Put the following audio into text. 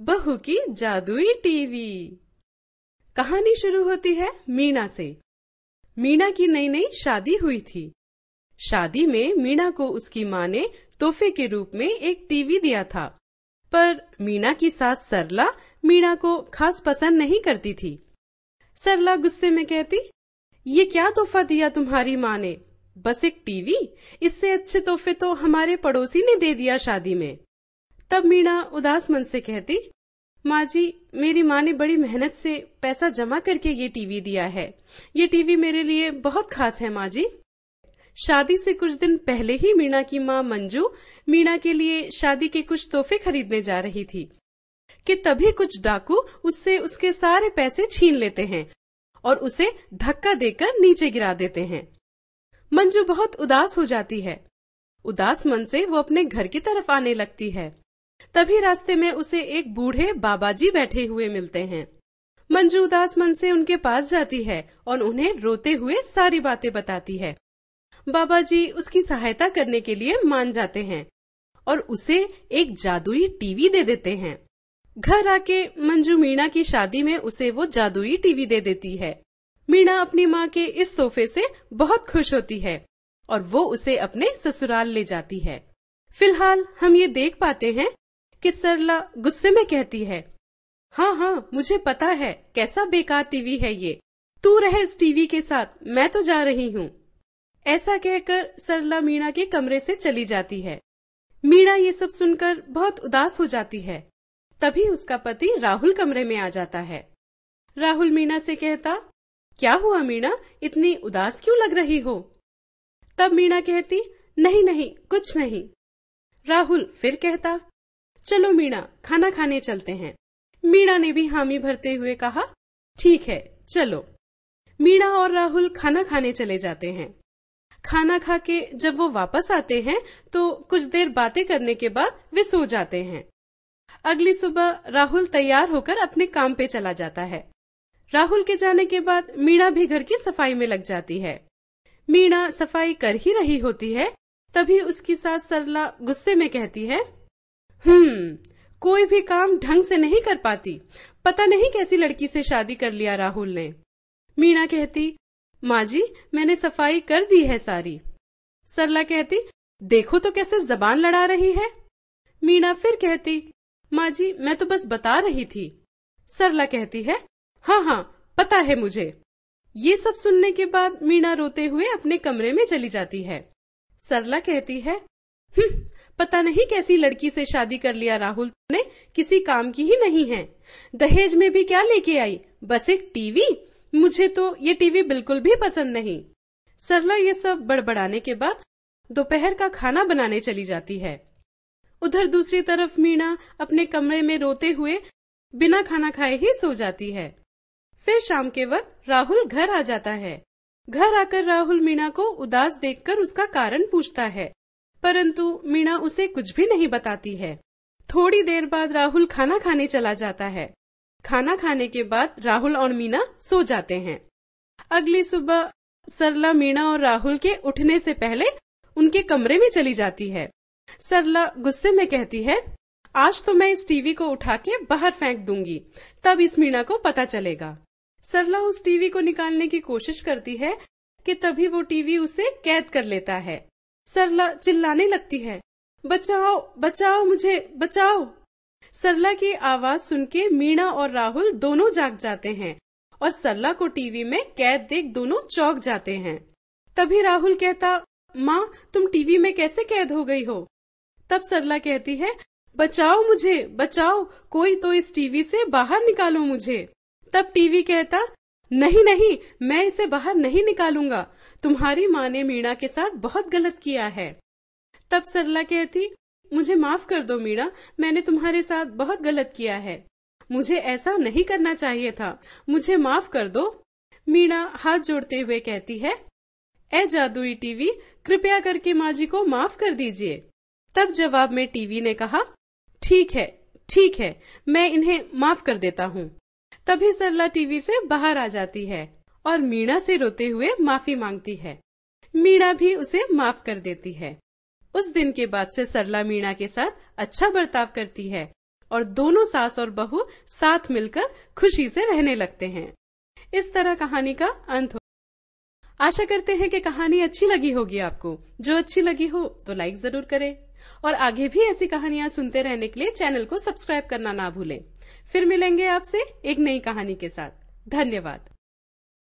बहू की जादुई टीवी कहानी शुरू होती है मीना से मीना की नई नई शादी हुई थी शादी में मीना को उसकी माँ ने तोहफे के रूप में एक टीवी दिया था पर मीना की सास सरला मीना को खास पसंद नहीं करती थी सरला गुस्से में कहती ये क्या तोहफा दिया तुम्हारी माँ ने बस एक टीवी इससे अच्छे तोहफे तो हमारे पड़ोसी ने दे दिया शादी में तब मीणा उदास मन से कहती माँ जी मेरी माँ ने बड़ी मेहनत से पैसा जमा करके ये टीवी दिया है ये टीवी मेरे लिए बहुत खास है माँ जी शादी से कुछ दिन पहले ही मीणा की माँ मंजू मीणा के लिए शादी के कुछ तोहफे खरीदने जा रही थी कि तभी कुछ डाकू उससे उसके सारे पैसे छीन लेते हैं और उसे धक्का देकर नीचे गिरा देते हैं मंजू बहुत उदास हो जाती है उदास मन से वो अपने घर की तरफ आने लगती है तभी रास्ते में उसे एक बूढ़े बाबाजी बैठे हुए मिलते हैं मंजू उदास मन से उनके पास जाती है और उन्हें रोते हुए सारी बातें बताती है बाबा जी उसकी सहायता करने के लिए मान जाते हैं और उसे एक जादुई टीवी दे देते हैं घर आके मंजू मीणा की शादी में उसे वो जादुई टीवी दे देती है मीणा अपनी माँ के इस तोहफे से बहुत खुश होती है और वो उसे अपने ससुराल ले जाती है फिलहाल हम ये देख पाते हैं कि सरला गुस्से में कहती है हाँ हाँ मुझे पता है कैसा बेकार टीवी है ये तू रहे इस टीवी के साथ मैं तो जा रही हूँ ऐसा कहकर सरला मीणा के कमरे से चली जाती है मीणा ये सब सुनकर बहुत उदास हो जाती है तभी उसका पति राहुल कमरे में आ जाता है राहुल मीणा से कहता क्या हुआ मीणा इतनी उदास क्यों लग रही हो तब मीणा कहती नहीं नहीं कुछ नहीं राहुल फिर कहता चलो मीणा खाना खाने चलते हैं मीणा ने भी हामी भरते हुए कहा ठीक है चलो मीणा और राहुल खाना खाने चले जाते हैं खाना खा के जब वो वापस आते हैं तो कुछ देर बातें करने के बाद वे सो जाते हैं अगली सुबह राहुल तैयार होकर अपने काम पे चला जाता है राहुल के जाने के बाद मीणा भी घर की सफाई में लग जाती है मीणा सफाई कर ही रही होती है तभी उसकी सास सरला गुस्से में कहती है हम्म कोई भी काम ढंग से नहीं कर पाती पता नहीं कैसी लड़की से शादी कर लिया राहुल ने मीणा कहती माँ जी मैंने सफाई कर दी है सारी सरला कहती देखो तो कैसे जबान लड़ा रही है मीणा फिर कहती माँ जी मैं तो बस बता रही थी सरला कहती है हाँ हाँ पता है मुझे ये सब सुनने के बाद मीणा रोते हुए अपने कमरे में चली जाती है सरला कहती है हम्म, पता नहीं कैसी लड़की से शादी कर लिया राहुल ने किसी काम की ही नहीं है दहेज में भी क्या लेके आई बस एक टीवी मुझे तो ये टीवी बिल्कुल भी पसंद नहीं सरला ये सब बड़बड़ाने के बाद दोपहर का खाना बनाने चली जाती है उधर दूसरी तरफ मीणा अपने कमरे में रोते हुए बिना खाना खाए ही सो जाती है फिर शाम के वक्त राहुल घर आ जाता है घर आकर राहुल मीणा को उदास देखकर उसका कारण पूछता है परंतु मीणा उसे कुछ भी नहीं बताती है थोड़ी देर बाद राहुल खाना खाने चला जाता है खाना खाने के बाद राहुल और मीना सो जाते हैं अगली सुबह सरला मीणा और राहुल के उठने से पहले उनके कमरे में चली जाती है सरला गुस्से में कहती है आज तो मैं इस टीवी को उठा के बाहर फेंक दूंगी तब इस मीणा को पता चलेगा सरला उस टीवी को निकालने की कोशिश करती है कि तभी वो टीवी उसे कैद कर लेता है सरला चिल्लाने लगती है बचाओ बचाओ मुझे बचाओ सरला की आवाज सुन के मीणा और राहुल दोनों जाग जाते हैं और सरला को टीवी में कैद देख दोनों चौक जाते हैं तभी राहुल कहता माँ तुम टीवी में कैसे कैद हो गई हो तब सरला कहती है बचाओ मुझे बचाओ कोई तो इस टीवी से बाहर निकालो मुझे तब टीवी कहता नहीं नहीं मैं इसे बाहर नहीं निकालूंगा तुम्हारी माँ ने मीणा के साथ बहुत गलत किया है तब सरला कहती मुझे माफ कर दो मीणा मैंने तुम्हारे साथ बहुत गलत किया है मुझे ऐसा नहीं करना चाहिए था मुझे माफ कर दो मीणा हाथ जोड़ते हुए कहती है ए जादुई टीवी कृपया करके माँ जी को माफ कर दीजिए तब जवाब में टीवी ने कहा ठीक है ठीक है मैं इन्हें माफ कर देता हूँ तभी सरला टीवी से बाहर आ जाती है और मीणा से रोते हुए माफी मांगती है मीणा भी उसे माफ कर देती है उस दिन के बाद से सरला मीणा के साथ अच्छा बर्ताव करती है और दोनों सास और बहू साथ मिलकर खुशी से रहने लगते हैं इस तरह कहानी का अंत हो आशा करते हैं कि कहानी अच्छी लगी होगी आपको जो अच्छी लगी हो तो लाइक जरूर करें और आगे भी ऐसी कहानियां सुनते रहने के लिए चैनल को सब्सक्राइब करना ना भूलें फिर मिलेंगे आपसे एक नई कहानी के साथ धन्यवाद